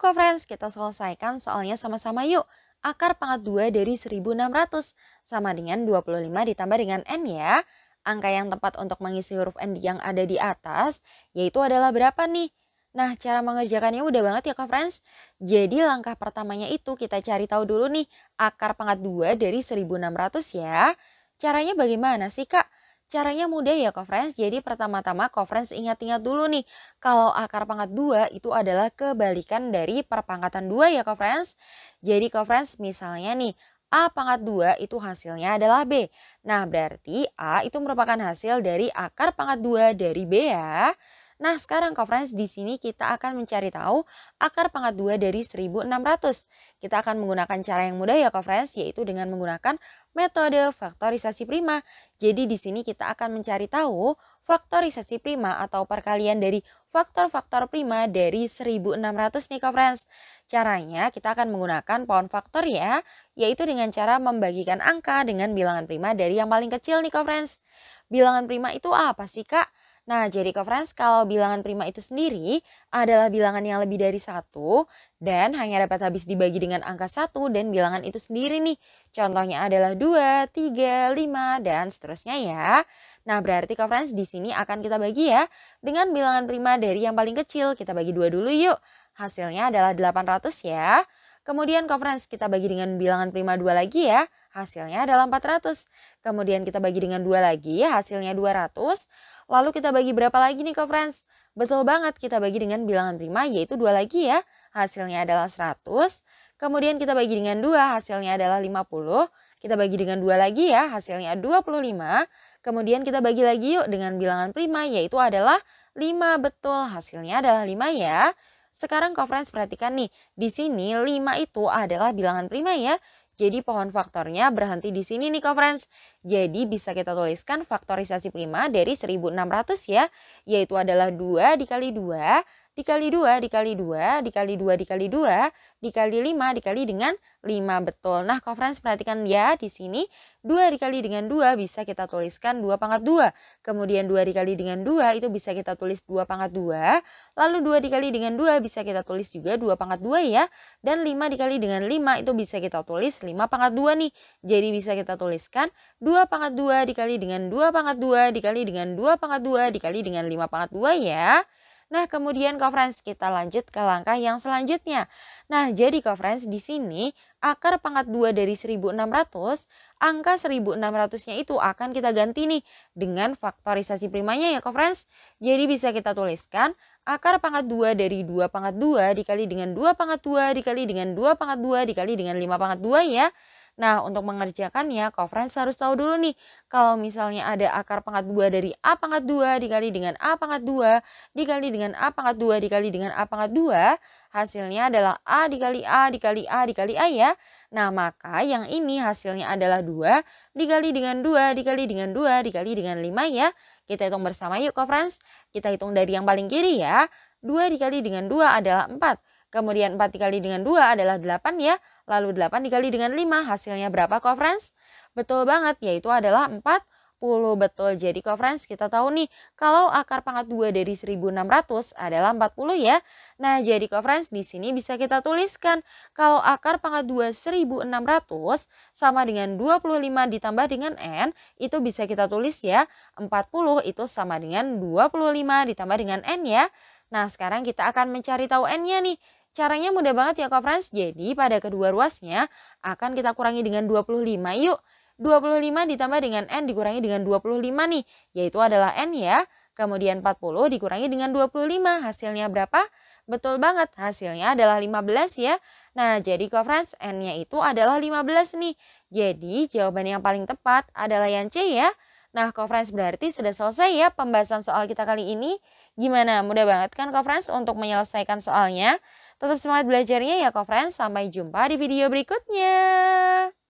yuk kok friends, kita selesaikan soalnya sama-sama yuk. Akar pangkat 2 dari 1600 sama dengan 25 ditambah dengan N ya. Angka yang tepat untuk mengisi huruf N yang ada di atas yaitu adalah berapa nih? Nah, cara mengerjakannya udah banget ya kok, Friends. Jadi langkah pertamanya itu kita cari tahu dulu nih akar pangkat 2 dari 1600 ya. Caranya bagaimana sih Kak? Caranya mudah ya conference, jadi pertama-tama conference ingat-ingat dulu nih, kalau akar pangkat 2 itu adalah kebalikan dari perpangkatan 2 ya conference. Jadi conference misalnya nih, A pangkat 2 itu hasilnya adalah B. Nah berarti A itu merupakan hasil dari akar pangkat 2 dari B ya. Nah, sekarang Kak di sini kita akan mencari tahu akar pangkat 2 dari 1600. Kita akan menggunakan cara yang mudah ya Kak yaitu dengan menggunakan metode faktorisasi prima. Jadi di sini kita akan mencari tahu faktorisasi prima atau perkalian dari faktor-faktor prima dari 1600 nih Kak Caranya kita akan menggunakan pohon faktor ya, yaitu dengan cara membagikan angka dengan bilangan prima dari yang paling kecil nih Kak Bilangan prima itu apa sih Kak? Nah, jadi friends, kalau bilangan prima itu sendiri adalah bilangan yang lebih dari satu dan hanya dapat habis dibagi dengan angka satu dan bilangan itu sendiri nih. Contohnya adalah 2, 3, 5, dan seterusnya ya. Nah, berarti friends di sini akan kita bagi ya dengan bilangan prima dari yang paling kecil. Kita bagi dua dulu yuk. Hasilnya adalah 800 ya. Kemudian friends kita bagi dengan bilangan prima dua lagi ya hasilnya adalah 400. Kemudian kita bagi dengan 2 lagi, hasilnya 200. Lalu kita bagi berapa lagi nih ke friends? Betul banget, kita bagi dengan bilangan prima yaitu dua lagi ya. Hasilnya adalah 100. Kemudian kita bagi dengan dua hasilnya adalah 50. Kita bagi dengan dua lagi ya, hasilnya 25. Kemudian kita bagi lagi yuk dengan bilangan prima yaitu adalah 5. Betul, hasilnya adalah 5 ya. Sekarang conference perhatikan nih, di sini 5 itu adalah bilangan prima ya. Jadi pohon faktornya berhenti di sini nih friends. Jadi bisa kita tuliskan faktorisasi prima dari 1600 ya, yaitu adalah 2 dikali 2 dikali dua dikali dua dikali dua dikali dua dikali lima dikali dengan lima betul. Nah, conference perhatikan ya di sini dua dikali dengan dua bisa kita tuliskan dua pangkat dua Kemudian dua dikali dengan dua itu bisa kita tulis dua pangkat dua Lalu dua dikali dengan dua bisa kita tulis juga dua pangkat dua ya. Dan lima dikali dengan lima itu bisa kita tulis lima pangkat dua nih. Jadi bisa kita tuliskan dua pangkat dua dikali dengan dua pangkat dua dikali dengan dua pangkat dua dikali dengan lima pangkat dua ya. Nah, kemudian conference kita lanjut ke langkah yang selanjutnya. Nah, jadi conference di sini akar pangkat 2 dari 1600, angka 1600-nya itu akan kita ganti nih dengan faktorisasi primanya ya conference. Jadi bisa kita tuliskan akar pangkat 2 dari 2 pangkat 2 dikali dengan 2 pangkat 2 dikali dengan 2 pangkat 2 dikali dengan 5 pangkat 2 ya. Nah, untuk mengerjakannya, kau harus tahu dulu nih, kalau misalnya ada akar pangkat 2 dari A pangkat 2 dikali dengan A pangkat 2 dikali dengan A pangkat 2 dikali dengan A pangkat 2, hasilnya adalah A dikali A dikali A dikali A ya. Nah, maka yang ini hasilnya adalah 2 dikali dengan 2 dikali dengan 2 dikali dengan 5 ya. Kita hitung bersama yuk, kau friends. Kita hitung dari yang paling kiri ya. 2 dikali dengan 2 adalah 4. Kemudian 4 dikali dengan 2 adalah 8 ya. Lalu 8 dikali dengan 5, hasilnya berapa kok friends? Betul banget, yaitu adalah 40. Betul, jadi kok friends kita tahu nih, kalau akar pangkat 2 dari 1600 adalah 40 ya. Nah, jadi kok friends di sini bisa kita tuliskan, kalau akar pangkat 2 1600 sama dengan 25 ditambah dengan N, itu bisa kita tulis ya, 40 itu sama dengan 25 ditambah dengan N ya. Nah, sekarang kita akan mencari tahu N-nya nih. Caranya mudah banget ya conference. Jadi pada kedua ruasnya akan kita kurangi dengan 25 yuk. 25 ditambah dengan N dikurangi dengan 25 nih, yaitu adalah N ya. Kemudian 40 dikurangi dengan 25, hasilnya berapa? Betul banget, hasilnya adalah 15 ya. Nah, jadi conference N-nya itu adalah 15 nih. Jadi jawaban yang paling tepat adalah yang C ya. Nah, conference berarti sudah selesai ya pembahasan soal kita kali ini. Gimana? Mudah banget kan conference untuk menyelesaikan soalnya? Tetap semangat belajarnya ya, Kofrens. friends Sampai jumpa di video berikutnya.